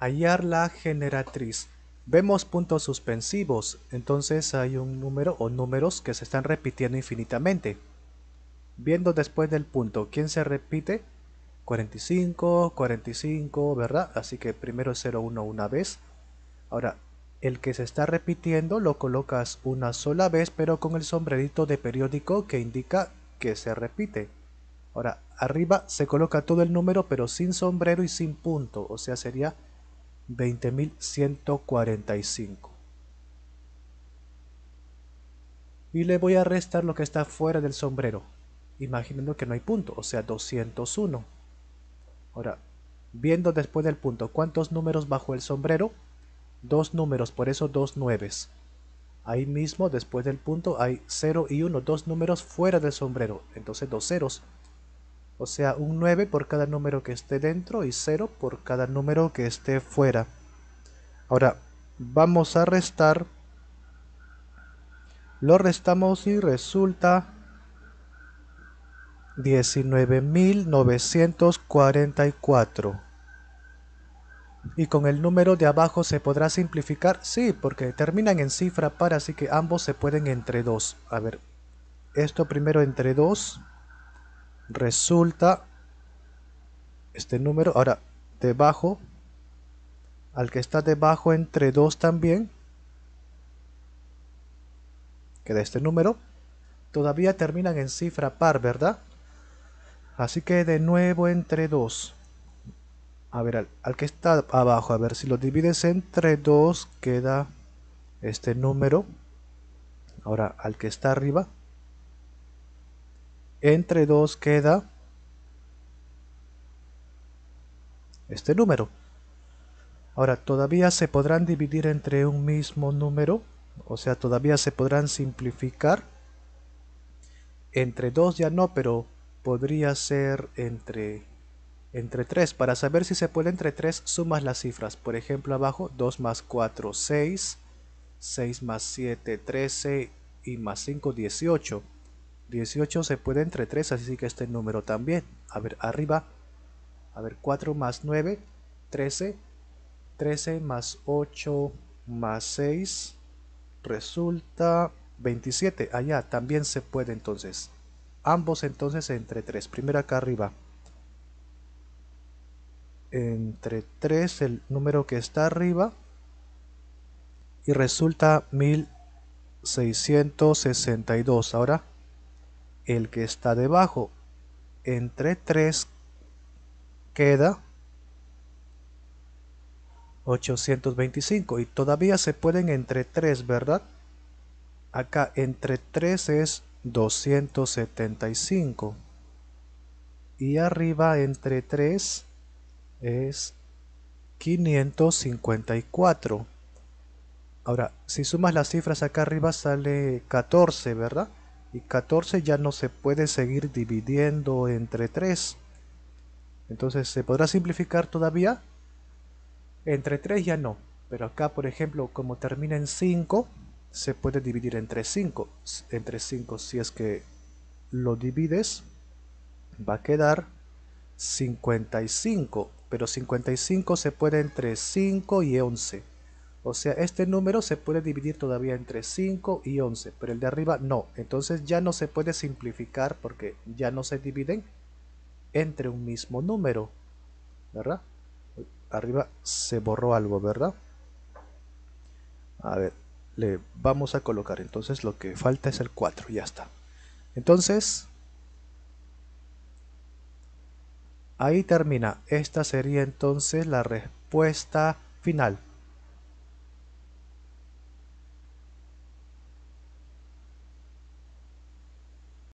hallar la generatriz. Vemos puntos suspensivos, entonces hay un número o números que se están repitiendo infinitamente. Viendo después del punto, ¿quién se repite? 45, 45, ¿verdad? Así que primero 0, 1 una vez. Ahora, el que se está repitiendo lo colocas una sola vez, pero con el sombrerito de periódico que indica que se repite. Ahora, arriba se coloca todo el número, pero sin sombrero y sin punto, o sea, sería 20.145. Y le voy a restar lo que está fuera del sombrero, imaginando que no hay punto, o sea 201. Ahora, viendo después del punto, ¿cuántos números bajo el sombrero? Dos números, por eso dos nueves. Ahí mismo, después del punto, hay 0 y 1, dos números fuera del sombrero, entonces dos ceros. O sea, un 9 por cada número que esté dentro y 0 por cada número que esté fuera. Ahora, vamos a restar. Lo restamos y resulta 19.944. ¿Y con el número de abajo se podrá simplificar? Sí, porque terminan en cifra par, así que ambos se pueden entre dos. A ver, esto primero entre dos resulta este número ahora debajo al que está debajo entre 2 también Queda este número todavía terminan en cifra par verdad así que de nuevo entre 2 a ver al, al que está abajo a ver si lo divides entre 2 queda este número ahora al que está arriba entre 2 queda este número. Ahora, todavía se podrán dividir entre un mismo número, o sea, todavía se podrán simplificar. Entre 2 ya no, pero podría ser entre, entre 3. Para saber si se puede entre 3, sumas las cifras. Por ejemplo, abajo, 2 más 4, 6. 6 más 7, 13. Y más 5, 18. 18 se puede entre 3, así que este número también. A ver, arriba. A ver, 4 más 9, 13. 13 más 8 más 6 resulta 27. Allá también se puede entonces. Ambos entonces entre 3. Primero acá arriba. Entre 3 el número que está arriba. Y resulta 1662. Ahora el que está debajo. Entre 3 queda 825 y todavía se pueden entre 3, ¿verdad? Acá entre 3 es 275 y arriba entre 3 es 554. Ahora, si sumas las cifras acá arriba sale 14, ¿verdad? y 14 ya no se puede seguir dividiendo entre 3. Entonces, ¿se podrá simplificar todavía? Entre 3 ya no, pero acá, por ejemplo, como termina en 5, se puede dividir entre 5. Entre 5, si es que lo divides, va a quedar 55. Pero 55 se puede entre 5 y 11. O sea, este número se puede dividir todavía entre 5 y 11, pero el de arriba no. Entonces ya no se puede simplificar porque ya no se dividen entre un mismo número. ¿Verdad? Arriba se borró algo, ¿verdad? A ver, le vamos a colocar. Entonces lo que falta es el 4, ya está. Entonces, ahí termina. Esta sería entonces la respuesta final.